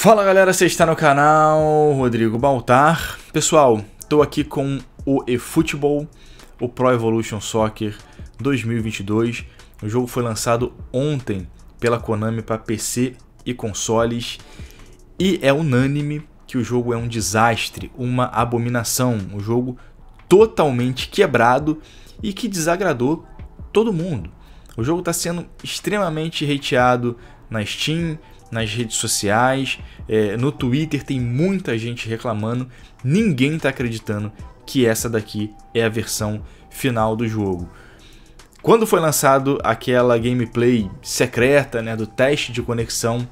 Fala galera, você está no canal Rodrigo Baltar. Pessoal, estou aqui com o eFootball, o Pro Evolution Soccer 2022. O jogo foi lançado ontem pela Konami para PC e consoles e é unânime que o jogo é um desastre, uma abominação, um jogo totalmente quebrado e que desagradou todo mundo. O jogo está sendo extremamente hateado na Steam, nas redes sociais, é, no Twitter tem muita gente reclamando, ninguém está acreditando que essa daqui é a versão final do jogo. Quando foi lançado aquela gameplay secreta, né, do teste de conexão,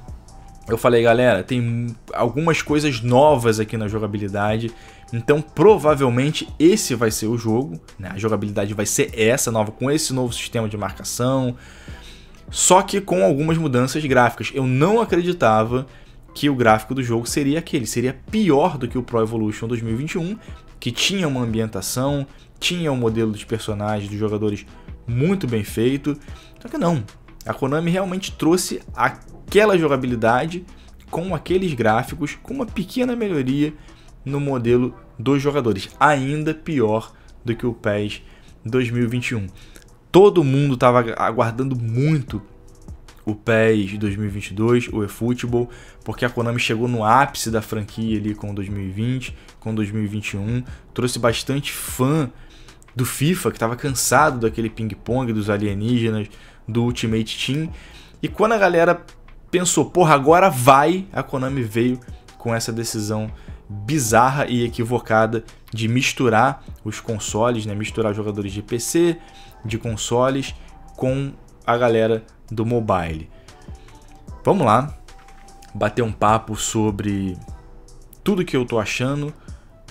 eu falei, galera, tem algumas coisas novas aqui na jogabilidade, então provavelmente esse vai ser o jogo, né? A jogabilidade vai ser essa nova com esse novo sistema de marcação, só que com algumas mudanças gráficas. Eu não acreditava que o gráfico do jogo seria aquele, seria pior do que o Pro Evolution 2021, que tinha uma ambientação, tinha um modelo dos personagens, dos jogadores muito bem feito. Só que não, a Konami realmente trouxe aquela jogabilidade com aqueles gráficos, com uma pequena melhoria no modelo dos jogadores, ainda pior do que o PES 2021. Todo mundo estava aguardando muito o PES 2022, o eFootball, porque a Konami chegou no ápice da franquia ali com 2020, com 2021, trouxe bastante fã do FIFA que estava cansado daquele ping-pong dos alienígenas, do Ultimate Team. E quando a galera pensou, porra, agora vai, a Konami veio com essa decisão bizarra e equivocada de misturar os consoles, né? misturar jogadores de PC, de consoles com a galera do mobile. Vamos lá bater um papo sobre tudo que eu tô achando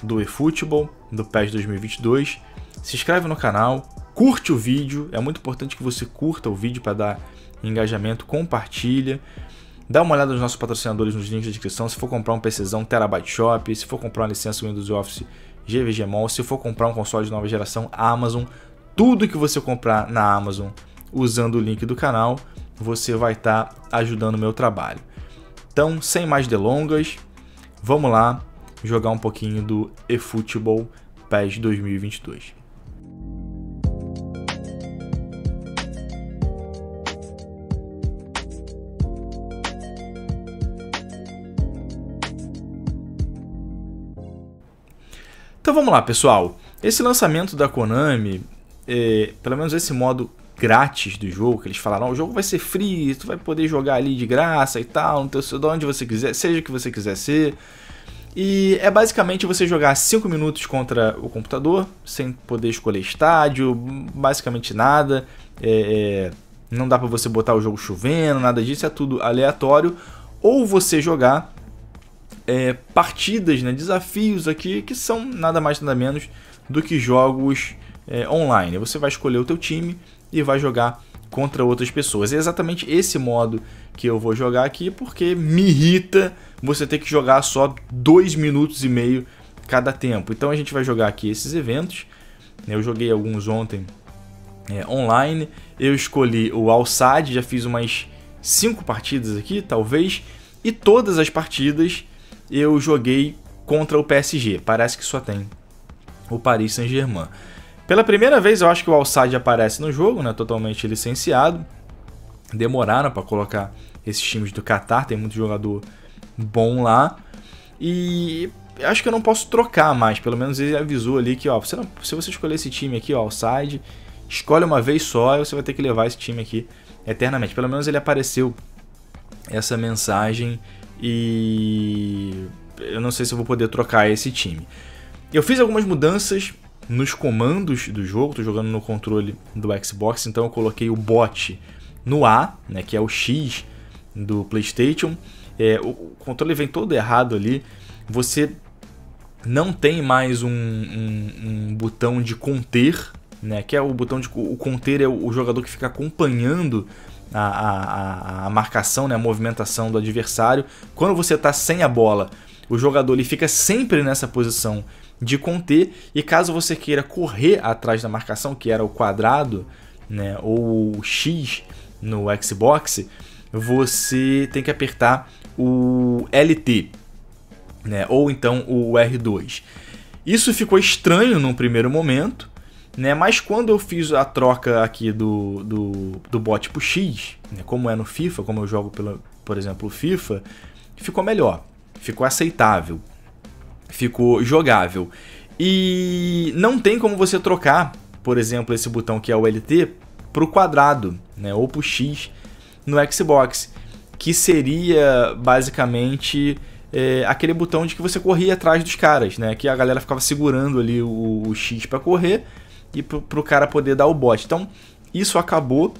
do eFootball, do PES 2022. Se inscreve no canal, curte o vídeo, é muito importante que você curta o vídeo para dar engajamento, compartilha. Dá uma olhada nos nossos patrocinadores nos links da descrição. Se for comprar um PCzão, Terabyte Shop. Se for comprar uma licença Windows Office, GVG Mall. Se for comprar um console de nova geração, Amazon. Tudo que você comprar na Amazon usando o link do canal, você vai estar tá ajudando o meu trabalho. Então, sem mais delongas, vamos lá jogar um pouquinho do eFootball PES 2022. Então vamos lá, pessoal. Esse lançamento da Konami, é, pelo menos esse modo grátis do jogo, que eles falaram, oh, o jogo vai ser free, tu vai poder jogar ali de graça e tal, no teu, de onde você quiser, seja o que você quiser ser. E é basicamente você jogar 5 minutos contra o computador, sem poder escolher estádio, basicamente nada. É, é, não dá para você botar o jogo chovendo, nada disso, é tudo aleatório. Ou você jogar é, partidas, né, desafios aqui que são nada mais nada menos do que jogos é, online. Você vai escolher o teu time e vai jogar contra outras pessoas. É exatamente esse modo que eu vou jogar aqui porque me irrita você ter que jogar só dois minutos e meio cada tempo. Então a gente vai jogar aqui esses eventos. Né? Eu joguei alguns ontem é, online. Eu escolhi o Alsad, já fiz umas cinco partidas aqui, talvez. E todas as partidas eu joguei contra o PSG. Parece que só tem o Paris Saint-Germain. Pela primeira vez, eu acho que o Alçade aparece no jogo, né? Totalmente licenciado. Demoraram para colocar esses times do Qatar, tem muito jogador bom lá. E acho que eu não posso trocar mais, pelo menos ele avisou ali que, ó, você não, se você escolher esse time aqui, ó, Alçade, escolhe uma vez só e você vai ter que levar esse time aqui eternamente. Pelo menos ele apareceu essa mensagem e eu não sei se eu vou poder trocar esse time. Eu fiz algumas mudanças nos comandos do jogo, estou jogando no controle do Xbox, então eu coloquei o bot no A, né, que é o X do PlayStation. É, o controle vem todo errado ali. Você não tem mais um, um, um botão de conter né? Que é o botão de o conter é o, jogador que fica acompanhando a, a, a, marcação, né? A movimentação do adversário. Quando você está sem a bola, o jogador ele fica sempre nessa posição de conter e caso você queira correr atrás da marcação, que era o quadrado, né? Ou o X no Xbox, você tem que apertar o LT, né? Ou então o R2. Isso ficou estranho num primeiro momento, né? Mas quando eu fiz a troca aqui do, do, do bot pro X, né? como é no FIFA, como eu jogo, pela, por exemplo, FIFA, ficou melhor, ficou aceitável, ficou jogável. E não tem como você trocar, por exemplo, esse botão que é o LT pro quadrado, né? Ou pro X no Xbox, que seria basicamente é, aquele botão de que você corria atrás dos caras, né? Que a galera ficava segurando ali o, o X para correr e para o cara poder dar o bot. Então, isso acabou.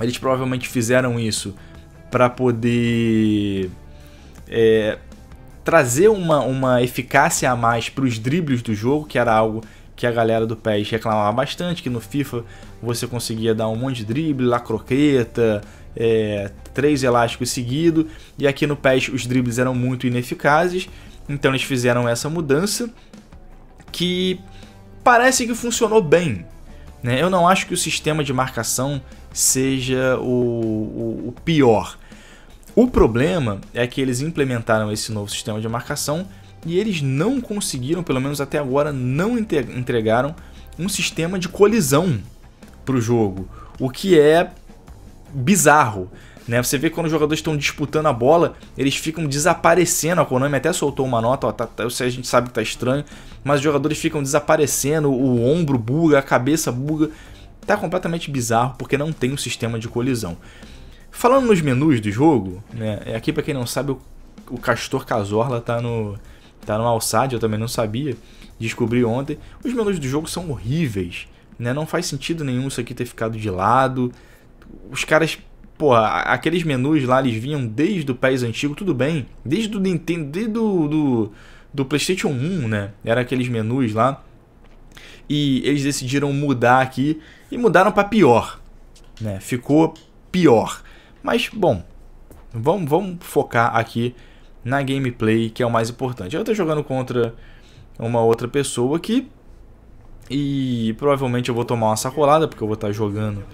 Eles provavelmente fizeram isso para poder é, trazer uma, uma eficácia a mais para os dribles do jogo, que era algo que a galera do PES reclamava bastante, que no FIFA você conseguia dar um monte de drible, lá croqueta, é, três elásticos seguido, e aqui no PES os dribles eram muito ineficazes, então eles fizeram essa mudança que parece que funcionou bem. Né? Eu não acho que o sistema de marcação seja o, o, o pior. O problema é que eles implementaram esse novo sistema de marcação e eles não conseguiram, pelo menos até agora, não entregaram um sistema de colisão para o jogo, o que é bizarro. Né? Você vê que quando os jogadores estão disputando a bola, eles ficam desaparecendo. A Konami até soltou uma nota, ó, tá, tá, a gente sabe que tá estranho, mas os jogadores ficam desaparecendo, o, o ombro buga, a cabeça buga. Tá completamente bizarro porque não tem um sistema de colisão. Falando nos menus do jogo, né? É aqui para quem não sabe, o, o Castor Casorla tá no tá no Alçade, eu também não sabia, descobri ontem. Os menus do jogo são horríveis, né? Não faz sentido nenhum isso aqui ter ficado de lado. Os caras porra, aqueles menus lá, eles vinham desde o país antigo, tudo bem. Desde o Nintendo, desde do, do, do PlayStation 1, né? Era aqueles menus lá. E eles decidiram mudar aqui e mudaram para pior, né? Ficou pior. Mas, bom, vamos, vamos focar aqui na gameplay, que é o mais importante. Eu tô jogando contra uma outra pessoa aqui. E provavelmente eu vou tomar uma sacolada, porque eu vou estar tá jogando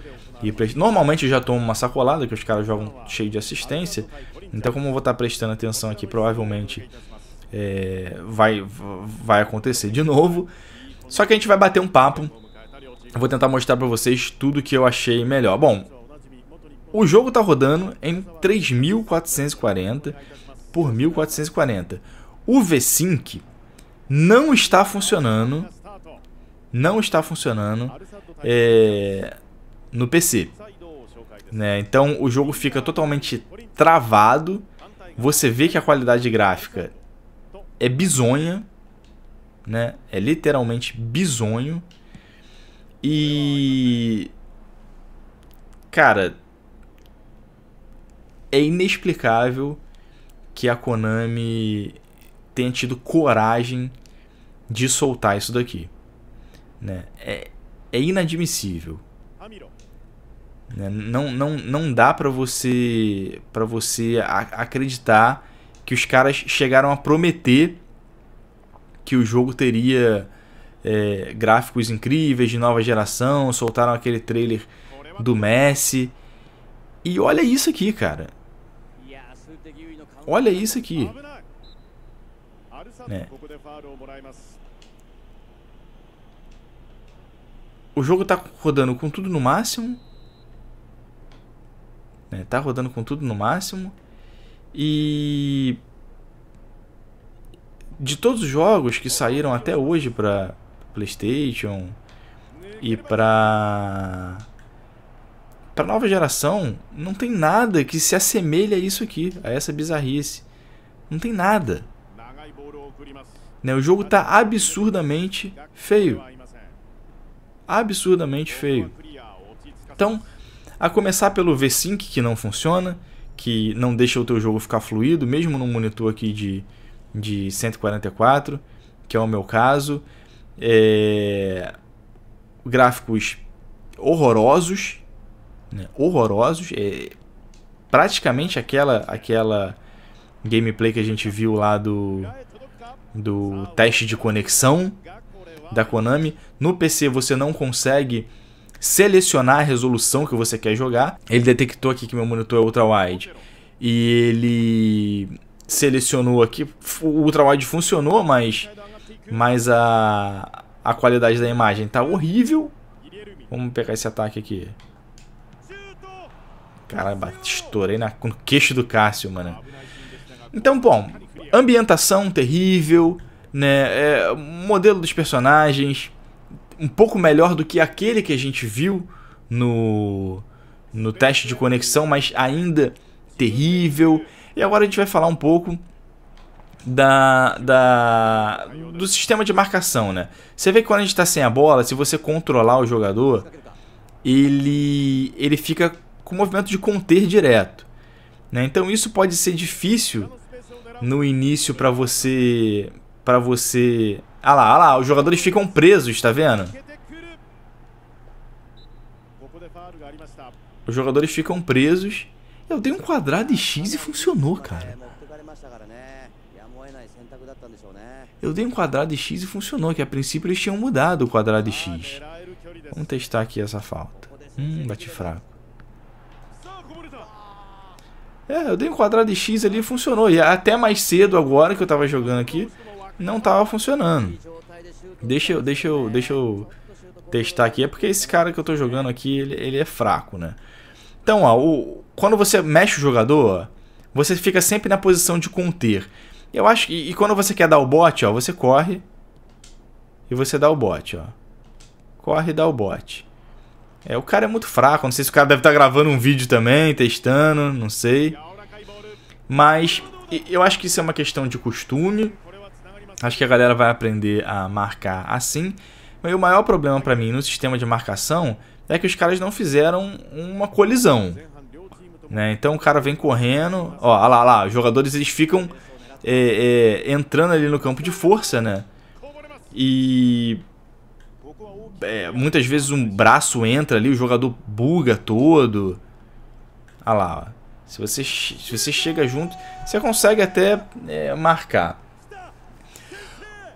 e normalmente eu já tomo uma sacolada, que os caras jogam cheio de assistência. Então como eu vou estar tá prestando atenção aqui, provavelmente é, vai, vai acontecer de novo. Só que a gente vai bater um papo. vou tentar mostrar para vocês tudo que eu achei melhor. Bom, o jogo tá rodando em 3440 por 1440. O V-Sync não está funcionando. Não está funcionando. É, no PC. Né? Então o jogo fica totalmente travado. Você vê que a qualidade gráfica é bizonha, né? É literalmente bizonho. E cara, é inexplicável que a Konami tenha tido coragem de soltar isso daqui, né? É, é inadmissível. Né? Não, não, não dá para você para você acreditar que os caras chegaram a prometer que o jogo teria é, gráficos incríveis de nova geração, soltaram aquele trailer do Messi. E olha isso aqui, cara. Olha isso aqui. É. O jogo tá rodando com tudo no máximo. Né? Tá rodando com tudo no máximo. E de todos os jogos que saíram até hoje para PlayStation e para para nova geração, não tem nada que se assemelhe a isso aqui, a essa bizarrice. Não tem nada. Né, o jogo tá absurdamente feio. Absurdamente feio. Então, a começar pelo VSync, que não funciona, que não deixa o teu jogo ficar fluido, mesmo num monitor aqui de, de 144, que é o meu caso. É... Gráficos horrorosos, né? horrorosos, é... praticamente aquela, aquela gameplay que a gente viu lá do, do teste de conexão da Konami. No PC você não consegue selecionar a resolução que você quer jogar. Ele detectou aqui que meu monitor é ultra-wide e ele selecionou aqui. O ultra-wide funcionou, mas, mas a, a qualidade da imagem tá horrível. Vamos pegar esse ataque aqui. Caramba, estourei na, no queixo do Cássio, mano. Então, bom, ambientação terrível, né? É, modelo dos personagens, um pouco melhor do que aquele que a gente viu no, no teste de conexão, mas ainda terrível. E agora a gente vai falar um pouco da, da do sistema de marcação, né? Você vê que quando a gente está sem a bola, se você controlar o jogador, ele, ele fica com o movimento de conter direto. Né? Então isso pode ser difícil no início para você para você ah lá, ah lá, os jogadores ficam presos, tá vendo? Os jogadores ficam presos. Eu dei um quadrado e X e funcionou, cara. Eu dei um quadrado e X e funcionou, que a princípio eles tinham mudado o quadrado e X. Vamos testar aqui essa falta. Hum, bate fraco. É, eu dei um quadrado e X ali e funcionou. E é até mais cedo agora que eu tava jogando aqui, não tava funcionando. Deixa eu, deixa eu, deixa eu testar aqui. É porque esse cara que eu tô jogando aqui, ele, ele é fraco, né? Então, ó, o, quando você mexe o jogador, você fica sempre na posição de conter. Eu acho que, e quando você quer dar o bote, ó, você corre e você dá o bote, ó. Corre e dá o bote. É, o cara é muito fraco, não sei se o cara deve estar tá gravando um vídeo também, testando, não sei. Mas eu acho que isso é uma questão de costume. Acho que a galera vai aprender a marcar assim. E o maior problema para mim no sistema de marcação é que os caras não fizeram uma colisão. Né? Então o cara vem correndo. Ó, olha lá, lá. Os jogadores eles ficam é, é, entrando ali no campo de força, né? E é, muitas vezes um braço entra ali, o jogador buga todo. Olha lá, ó. Se você, se você chega junto, você consegue até é, marcar.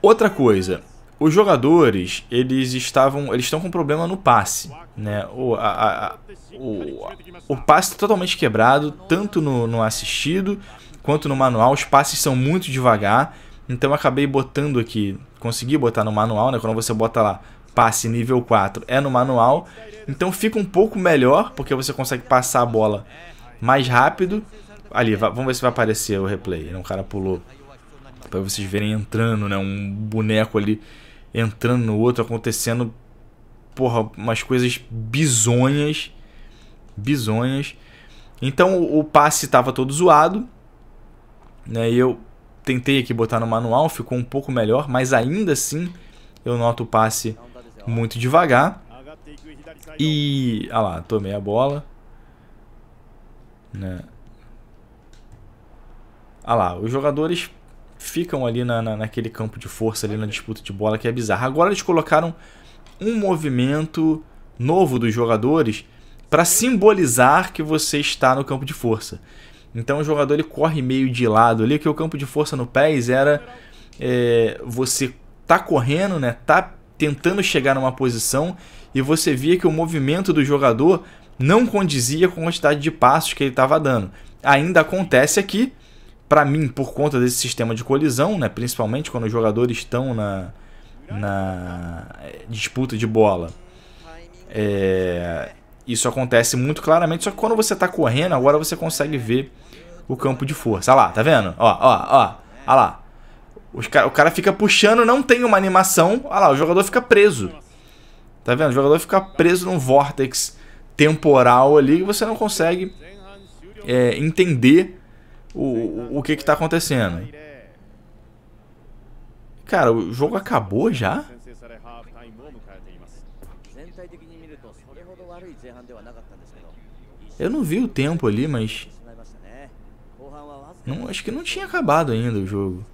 Outra coisa, os jogadores eles estavam eles estão com problema no passe né o, a, a, o, o passe está totalmente quebrado tanto no, no, assistido quanto no manual os passes são muito devagar então eu acabei botando aqui consegui botar no manual né quando você bota lá passe nível 4 é no manual então fica um pouco melhor porque você consegue passar a bola mais rápido ali vamos ver se vai aparecer o replay um cara pulou para vocês verem entrando, né? Um boneco ali entrando no outro, acontecendo, porra, umas coisas bizonhas, bizonhas. Então o passe estava todo zoado, né? E eu tentei aqui botar no manual, ficou um pouco melhor, mas ainda assim eu noto o passe muito devagar. E, ah lá, tomei a bola, né? Ah lá, os jogadores ficam ali na, na, naquele campo de força, ali na disputa de bola, que é bizarro. Agora eles colocaram um movimento novo dos jogadores para simbolizar que você está no campo de força. Então o jogador ele corre meio de lado ali, que o campo de força no pés era é, você tá correndo, né? Tá tentando chegar numa posição e você via que o movimento do jogador não condizia com a quantidade de passos que ele estava dando. Ainda acontece aqui, para mim, por conta desse sistema de colisão, né, principalmente quando os jogadores estão na, na eh, disputa de bola, é, isso acontece muito claramente. Só que quando você está correndo, agora você consegue ver o campo de força. Olha lá, tá vendo? Ó, ó, ó. Olha lá. Cara, o cara fica puxando, não tem uma animação. Olha lá, o jogador fica preso. Tá vendo? O jogador fica preso num vórtex temporal ali e você não consegue é, entender o, o que que tá acontecendo. Cara, o jogo acabou já? Eu não vi o tempo ali, mas... Não, acho que não tinha acabado ainda o jogo.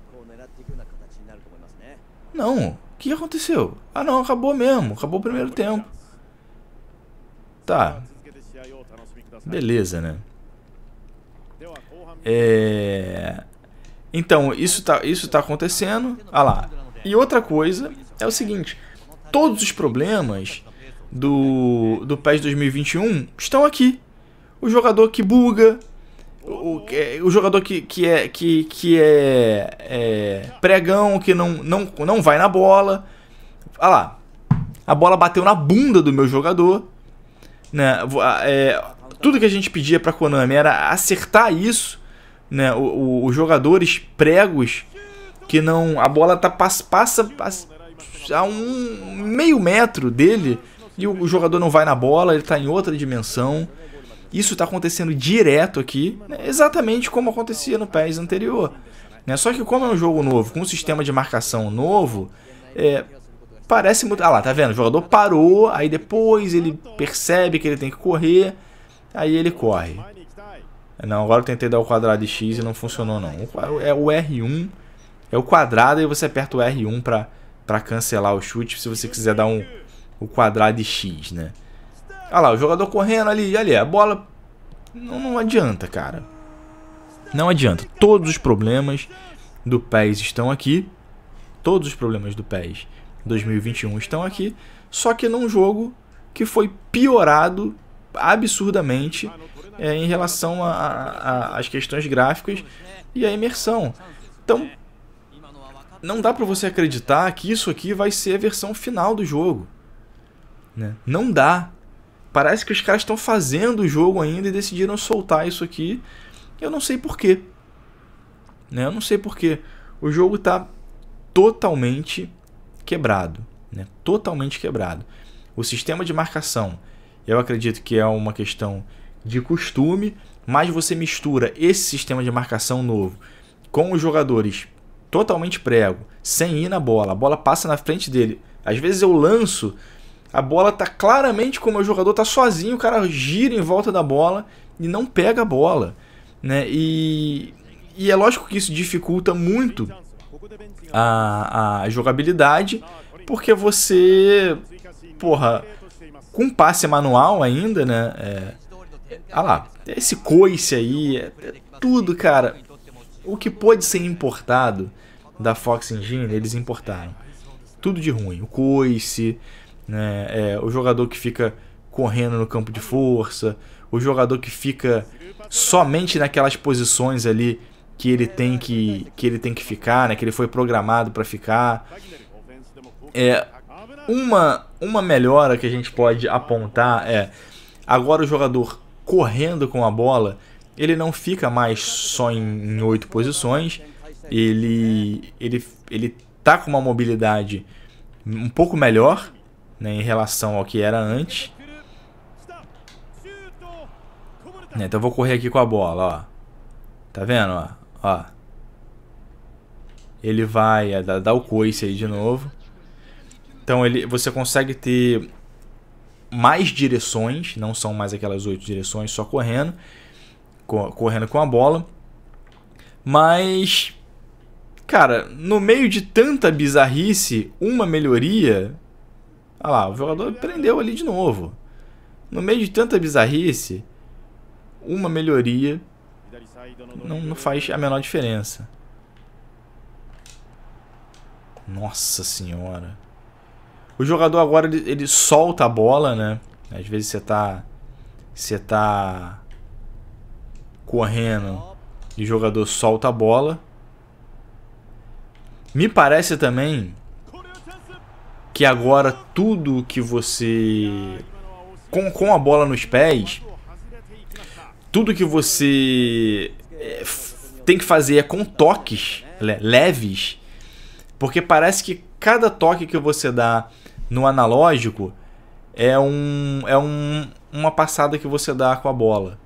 Não, o que aconteceu? Ah não, acabou mesmo, acabou o primeiro tempo. Tá. Beleza, né? É... Então, isso está isso tá acontecendo. Ah lá. E outra coisa é o seguinte: todos os problemas do, do PES 2021 estão aqui. O jogador que buga, o, é, o jogador que, que, é, que, que é, é pregão, que não, não, não vai na bola. Ah lá. A bola bateu na bunda do meu jogador. Né? É, tudo que a gente pedia para Konami era acertar isso né, o, os jogadores pregos que não a bola tá passa, passa, a um meio metro dele e o, o jogador não vai na bola, ele está em outra dimensão. Isso está acontecendo direto aqui, né, exatamente como acontecia no PES anterior. Né? Só que como é um jogo novo, com um sistema de marcação novo, é, parece muito... Ah lá, tá vendo? O jogador parou, aí depois ele percebe que ele tem que correr, aí ele corre. Não, agora eu tentei dar o quadrado de x e não funcionou não. É o R1, é o quadrado e você aperta o R1 para cancelar o chute, se você quiser dar um o quadrado de x, né? Olha lá, o jogador correndo ali, ali, a bola não, não adianta, cara. Não adianta. Todos os problemas do PES estão aqui. Todos os problemas do PES 2021 estão aqui. Só que num jogo que foi piorado absurdamente é, em relação às questões gráficas e à imersão. Então, não dá para você acreditar que isso aqui vai ser a versão final do jogo. Né? Não dá. Parece que os caras estão fazendo o jogo ainda e decidiram soltar isso aqui. Eu não sei porquê. Né? Eu não sei porquê. O jogo está totalmente quebrado. Né? Totalmente quebrado. O sistema de marcação, eu acredito que é uma questão de costume, mas você mistura esse sistema de marcação novo com os jogadores totalmente prego, sem ir na bola, a bola passa na frente dele. Às vezes eu lanço, a bola tá claramente como o jogador tá sozinho, o cara gira em volta da bola e não pega a bola, né? E, e é lógico que isso dificulta muito a, a jogabilidade, porque você, porra, com passe manual ainda, né? É, Olha ah lá, esse coice aí, é, é tudo, cara. O que pôde ser importado da Fox Engine, eles importaram. Tudo de ruim. O coice, né, é, o jogador que fica correndo no campo de força, o jogador que fica somente naquelas posições ali que ele tem que, que, ele tem que ficar, né, que ele foi programado para ficar. É, uma, uma melhora que a gente pode apontar é agora o jogador correndo com a bola, ele não fica mais só em oito posições, ele, ele, ele tá com uma mobilidade um pouco melhor né, em relação ao que era antes. Né, então eu vou correr aqui com a bola, ó. Tá vendo, ó? ó. Ele vai dar, é, dar o coice aí de novo. Então ele, você consegue ter mais direções, não são mais aquelas oito direções só correndo, correndo com a bola. Mas, cara, no meio de tanta bizarrice, uma melhoria. Olha lá, o jogador prendeu ali de novo. No meio de tanta bizarrice, uma melhoria não, não faz a menor diferença. Nossa senhora. O jogador agora ele, ele solta a bola, né? Às vezes você tá. Você tá. Correndo e o jogador solta a bola. Me parece também que agora tudo que você. Com, com a bola nos pés, tudo que você é, tem que fazer é com toques le leves, porque parece que cada toque que você dá no analógico é, um, é um, uma passada que você dá com a bola.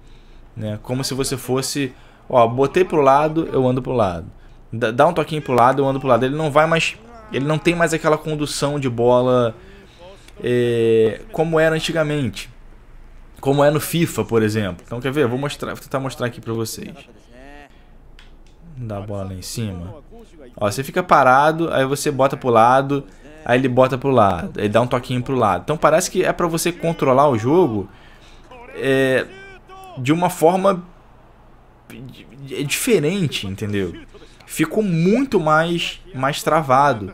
Né? Como se você fosse, ó, botei pro lado, eu ando pro lado. Dá um toquinho pro lado, eu ando pro lado. Ele não vai mais, ele não tem mais aquela condução de bola é, como era antigamente. Como é no FIFA, por exemplo. Então quer ver? Vou mostrar, vou tentar mostrar aqui pra vocês. Dá a bola lá em cima. Ó, você fica parado, aí você bota pro lado, aí ele bota pro lado, ele dá um toquinho pro lado. Então parece que é para você controlar o jogo é, de uma forma é diferente, entendeu? Ficou muito mais, mais travado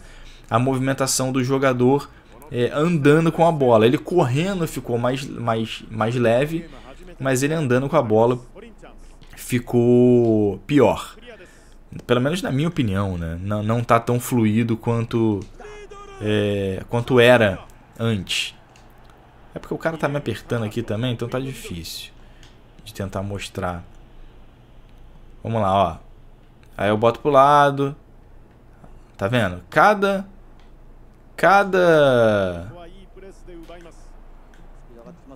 a movimentação do jogador é, andando com a bola. Ele correndo ficou mais, mais, mais leve, mas ele andando com a bola ficou pior. Pelo menos na minha opinião, né? Não, não tá tão fluido quanto é, quanto era antes. É porque o cara tá me apertando aqui também, então tá difícil de tentar mostrar. Vamos lá, ó. Aí eu boto pro lado. Tá vendo? Cada cada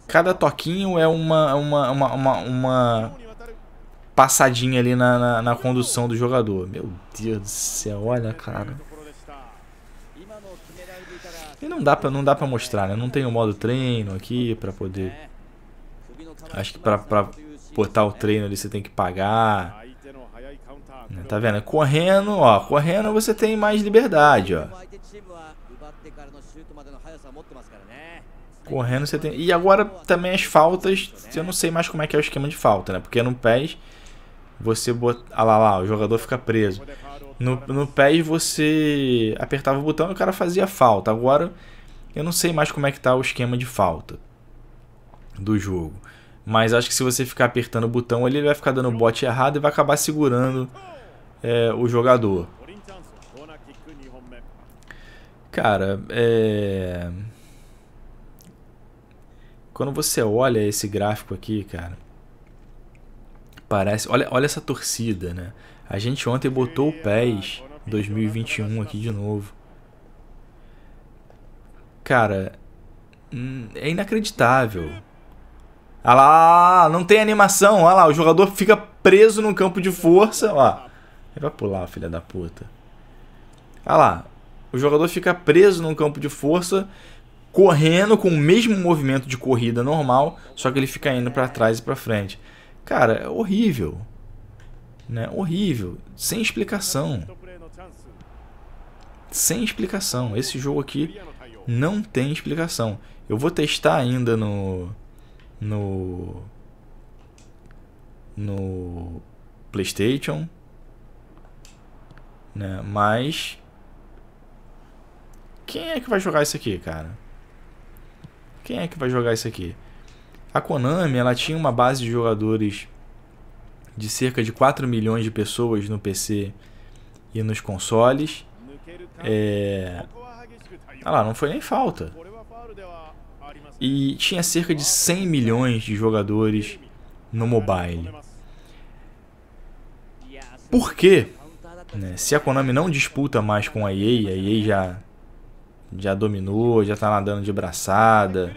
cada toquinho é uma uma, uma, uma, uma passadinha ali na, na, na condução do jogador. Meu Deus do céu, olha, cara. E não dá pra, não dá pra mostrar, né? Não tem o modo treino aqui pra poder... Acho que pra, pra botar o treino ali você tem que pagar. Né, tá vendo? Correndo, ó. Correndo você tem mais liberdade, ó. Correndo você tem... E agora também as faltas... Eu não sei mais como é que é o esquema de falta, né? Porque no PES você botar. Ah lá, lá, o jogador fica preso. No, no PES você apertava o botão e o cara fazia falta. Agora eu não sei mais como é que tá o esquema de falta do jogo. Mas acho que se você ficar apertando o botão ele vai ficar dando o bote errado e vai acabar segurando é, o jogador. Cara, é... Quando você olha esse gráfico aqui, cara, Parece. Olha, olha essa torcida, né? A gente ontem botou o PES 2021 aqui de novo. Cara, hum, é inacreditável. Olha lá, não tem animação. Olha lá, o jogador fica preso num campo de força. Olha lá. Ele vai pular, filha da puta. Olha lá, o jogador fica preso num campo de força, correndo com o mesmo movimento de corrida normal, só que ele fica indo para trás e para frente. Cara, é horrível. Né? Horrível. Sem explicação. Sem explicação. Esse jogo aqui não tem explicação. Eu vou testar ainda no. No. No. PlayStation. Né? Mas. Quem é que vai jogar isso aqui, cara? Quem é que vai jogar isso aqui? A Konami ela tinha uma base de jogadores de cerca de 4 milhões de pessoas no PC e nos consoles. É... Ah lá, não foi nem falta. E tinha cerca de 100 milhões de jogadores no mobile. Por quê? Né? Se a Konami não disputa mais com a EA, a EA já, já dominou, já está nadando de braçada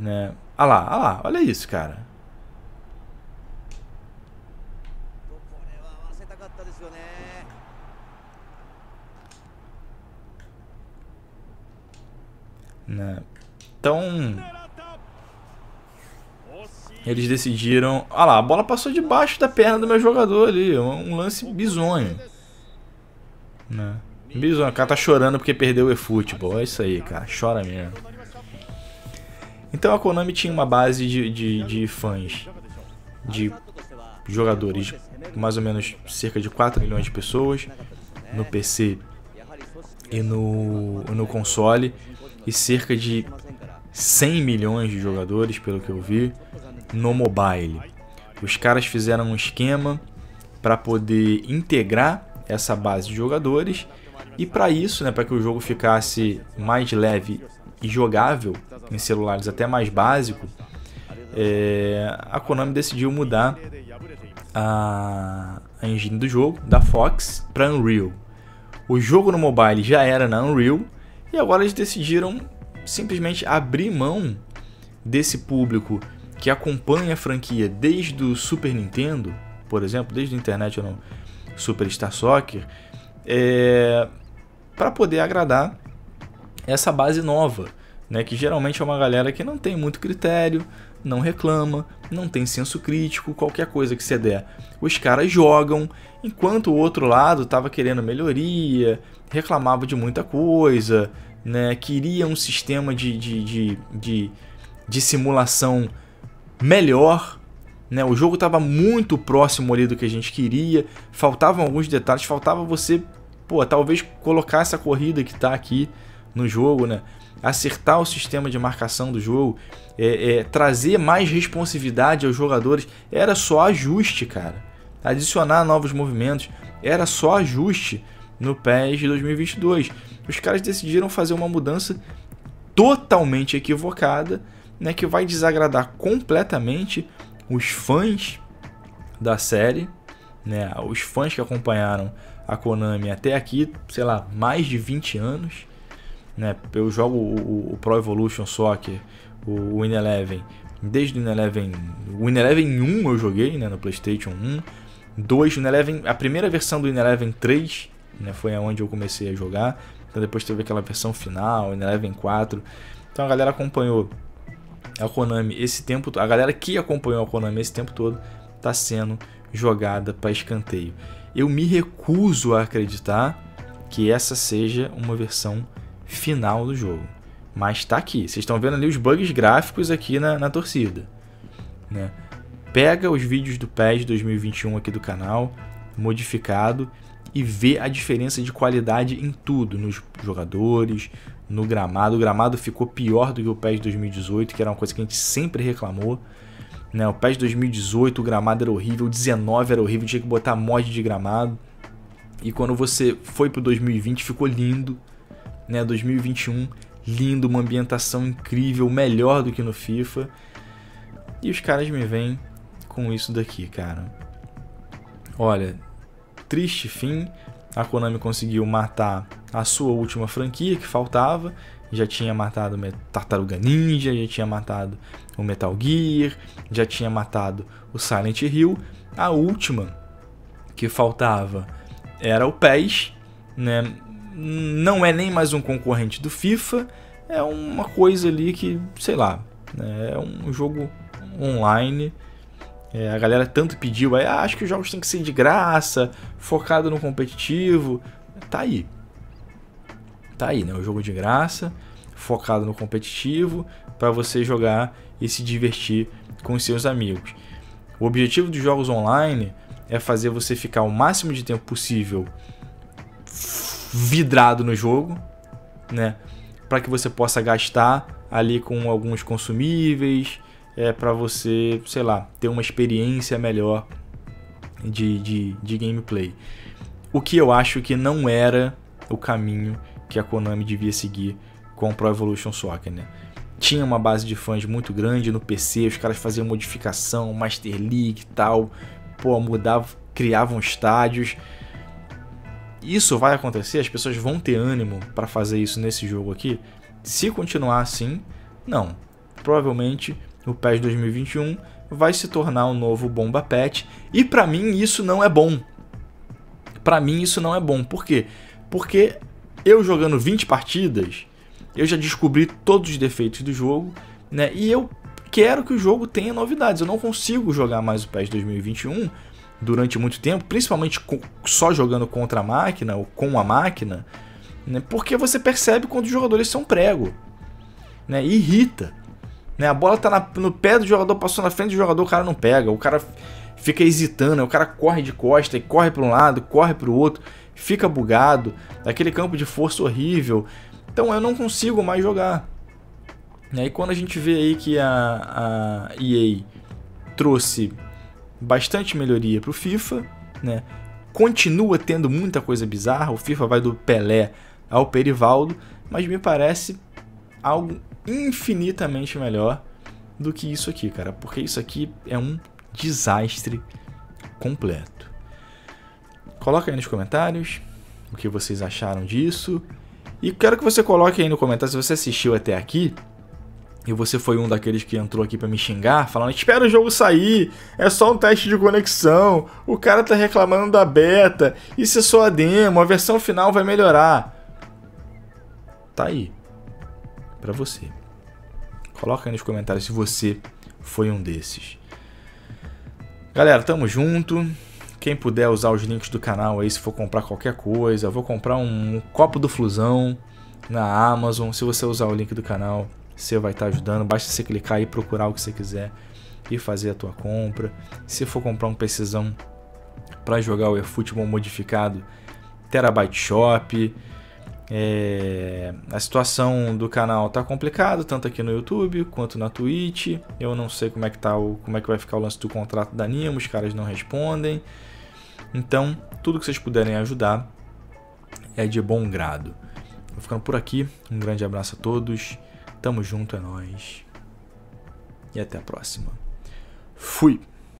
né? Ah lá, ah lá, olha isso, cara. Né? Então eles decidiram. Ah lá, a bola passou debaixo da perna do meu jogador ali. Um lance bizonho. Né? Bizonho, o cara tá chorando porque perdeu o eFootball. É isso aí, cara. Chora mesmo. Então a Konami tinha uma base de, de, de fãs, de jogadores, mais ou menos cerca de 4 milhões de pessoas no PC e no, no console, e cerca de 100 milhões de jogadores, pelo que eu vi, no mobile. Os caras fizeram um esquema para poder integrar essa base de jogadores e para isso, né, para que o jogo ficasse mais leve e jogável em celulares até mais básico, é, a Konami decidiu mudar a, a engine do jogo, da Fox, para Unreal. O jogo no mobile já era na Unreal e agora eles decidiram simplesmente abrir mão desse público que acompanha a franquia desde o Super Nintendo, por exemplo, desde o Internet no Super Star Soccer, é, para poder agradar essa base nova, né? Que geralmente é uma galera que não tem muito critério, não reclama, não tem senso crítico, qualquer coisa que você der. Os caras jogam, enquanto o outro lado tava querendo melhoria, reclamava de muita coisa, né? Queria um sistema de, de, de, de, de simulação melhor. Né, o jogo estava muito próximo ali do que a gente queria, faltavam alguns detalhes, faltava você, pô, talvez colocar essa corrida que está aqui no jogo, né? acertar o sistema de marcação do jogo, é, é, trazer mais responsividade aos jogadores, era só ajuste, cara. Adicionar novos movimentos era só ajuste no PES de 2022. Os caras decidiram fazer uma mudança totalmente equivocada, né, que vai desagradar completamente os fãs da série, né, os fãs que acompanharam a Konami até aqui, sei lá, mais de 20 anos né? Eu jogo o, o Pro Evolution Soccer, o Win Eleven, desde o Win Eleven, o Win Eleven 1 eu joguei, né, no PlayStation 1, 2, Win Eleven, a primeira versão do Win Eleven 3, né, foi aonde eu comecei a jogar. Então depois teve aquela versão final, Win Eleven 4. Então a galera acompanhou a Konami esse tempo, a galera que acompanhou a Konami esse tempo todo está sendo jogada para escanteio. Eu me recuso a acreditar que essa seja uma versão final do jogo. Mas tá aqui. Vocês estão vendo ali os bugs gráficos aqui na, na torcida. Né? Pega os vídeos do PES 2021 aqui do canal, modificado, e vê a diferença de qualidade em tudo. Nos jogadores, no gramado. O gramado ficou pior do que o PES 2018, que era uma coisa que a gente sempre reclamou. Né? O PES 2018, o gramado era horrível, o 19 era horrível, tinha que botar mod de gramado. E quando você foi pro 2020, ficou lindo né? 2021, lindo, uma ambientação incrível, melhor do que no FIFA. E os caras me vêm com isso daqui, cara. Olha, triste fim. A Konami conseguiu matar a sua última franquia que faltava. Já tinha matado o Tartaruga Ninja, já tinha matado o Metal Gear, já tinha matado o Silent Hill. A última que faltava era o PES, né? não é nem mais um concorrente do FIFA, é uma coisa ali que, sei lá, né, é um jogo online. É, a galera tanto pediu, aí, ah, acho que os jogos têm que ser de graça, focado no competitivo. Tá aí. Tá aí, né? O jogo de graça, focado no competitivo, para você jogar e se divertir com os seus amigos. O objetivo dos jogos online é fazer você ficar o máximo de tempo possível vidrado no jogo, né? Para que você possa gastar ali com alguns consumíveis, é para você, sei lá, ter uma experiência melhor de, de, de gameplay. O que eu acho que não era o caminho que a Konami devia seguir com o Pro Evolution Soccer, né? Tinha uma base de fãs muito grande no PC, os caras faziam modificação, Master League e tal, pô, mudavam, criavam estádios isso vai acontecer, as pessoas vão ter ânimo para fazer isso nesse jogo aqui. Se continuar assim, não. Provavelmente o PES 2021 vai se tornar um novo bomba pet e para mim isso não é bom. Para mim isso não é bom. Por quê? Porque eu jogando 20 partidas, eu já descobri todos os defeitos do jogo, né? E eu quero que o jogo tenha novidades. Eu não consigo jogar mais o PES 2021 durante muito tempo, principalmente com, só jogando contra a máquina ou com a máquina, né? porque você percebe quando os jogadores são prego. Né? irrita. Né? A bola tá na, no pé do jogador, passou na frente do jogador, o cara não pega. O cara fica hesitando, o cara corre de costa e corre para um lado, corre para o outro, fica bugado, aquele campo de força horrível. Então eu não consigo mais jogar. Né, e aí quando a gente vê aí que a, a EA trouxe bastante melhoria para o FIFA, né? Continua tendo muita coisa bizarra, o FIFA vai do Pelé ao Perivaldo, mas me parece algo infinitamente melhor do que isso aqui, cara, porque isso aqui é um desastre completo. Coloca aí nos comentários o que vocês acharam disso. E quero que você coloque aí no comentário se você assistiu até aqui, e você foi um daqueles que entrou aqui para me xingar, falando: espera o jogo sair, é só um teste de conexão, o cara tá reclamando da beta, isso é só a demo, a versão final vai melhorar. Tá aí, para você. Coloca aí nos comentários se você foi um desses. Galera, tamo junto. Quem puder usar os links do canal aí, se for comprar qualquer coisa, vou comprar um copo do Flusão na Amazon, se você usar o link do canal você vai estar tá ajudando. Basta você clicar e procurar o que você quiser e fazer a tua compra. Se for comprar um precisão para jogar o eFootball modificado, Terabyte Shop. É... A situação do canal tá complicada, tanto aqui no YouTube quanto na Twitch. Eu não sei como é que tá o, como é que vai ficar o lance do contrato da Nimo, os caras não respondem. Então, tudo que vocês puderem ajudar é de bom grado. Vou ficando por aqui. Um grande abraço a todos. Tamo junto, é nóis. E até a próxima. Fui!